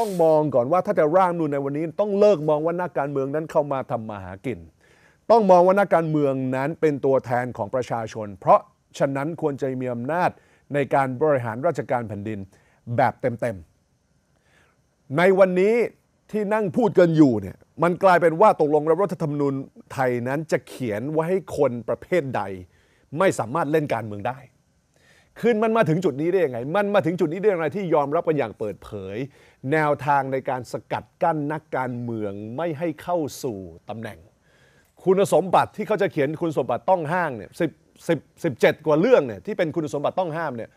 ต้องมองก่อนว่าถ้าจะร่างนูนในวันนี้ ต้องเลิกมองว่านักการเมืองนั้นเข้ามาทำมาหากิน ต้องมองว่านักการเมืองนั้นเป็นตัวแทนของประชาชน เพราะฉะนั้นควรจะมีอำนาจในการบริหารราชการแผ่นดินแบบเต็มๆในวันนี้ที่นั่งพูดกันอยู่เนี่ยมันกลายเป็นว่าตกลงแล้วรัฐธรรมนูญไทยนั้นจะเขียนไว้ให้คนประเภทใด ไม่สามารถเล่นการเมืองได้คืนมันมาถึงจุดนี้ได้ยังไง มันมาถึงจุดนี้ได้ยังไงที่ยอมรับกันอย่างเปิดเผย แนวทางในการสกัดกั้นนักการเมืองไม่ให้เข้าสู่ตำแหน่ง คุณสมบัติที่เขาจะเขียนคุณสมบัติต้องห้างเนี่ยสิบสิบสิบเจ็ดกว่าเรื่องเนี่ยที่เป็นคุณสมบัติต้องห้ามเนี่ย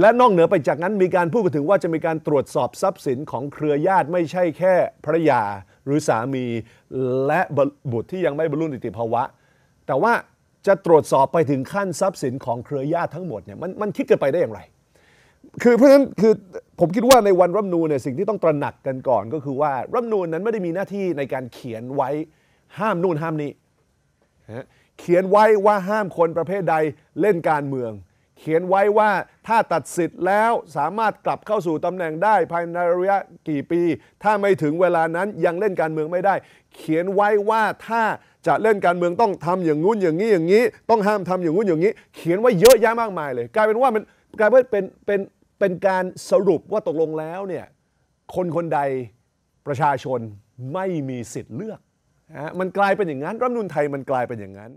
และนอกเหนือไปจากนั้นมีการพูดถึงว่าจะมีการตรวจสอบทรัพย์สินของเครือญาติไม่ใช่แค่ภรรยาหรือสามีและบุตรที่ยังไม่บรรลุนิติภาวะแต่ว่าจะตรวจสอบไปถึงขั้นทรัพย์สินของเครือญาติทั้งหมดเนี่ยมันมันคิดกันไปได้อย่างไรคือเพราะฉะนั้นคือผมคิดว่าในวันรัฐนูนเนี่ยสิ่งที่ต้องตระหนักกันก่อนก็คือว่ารัฐนูนนั้นไม่ได้มีหน้าที่ในการเขียนไว้ห้ามนู่นห้ามนี้ เขียนไว้ว่าห้ามคนประเภทใดเล่นการเมืองเขียนไว้ว่าถ้าตัดสิทธิ์แล้วสามารถกลับเข้าสู่ตำแหน่งได้ภายในระยะกี่ปี ถ้าไม่ถึงเวลานั้นยังเล่นการเมืองไม่ได้ เขียนไว้ว่าถ้าจะเล่นการเมืองต้องทำอย่างงู้นอย่างนี้อย่างนี้ ต้องห้ามทำอย่างงู้นอย่างนี้ เขียนไว้เยอะแยะมากมายเลย กลายเป็นว่ามันกลายเป็นเป็นเป็นเป็นการสรุปว่าตกลงแล้วเนี่ยคนคนใดประชาชนไม่มีสิทธิ์เลือกมันกลายเป็นอย่างนั้นรัฐมนุนไทยมันกลายเป็นอย่างนั้น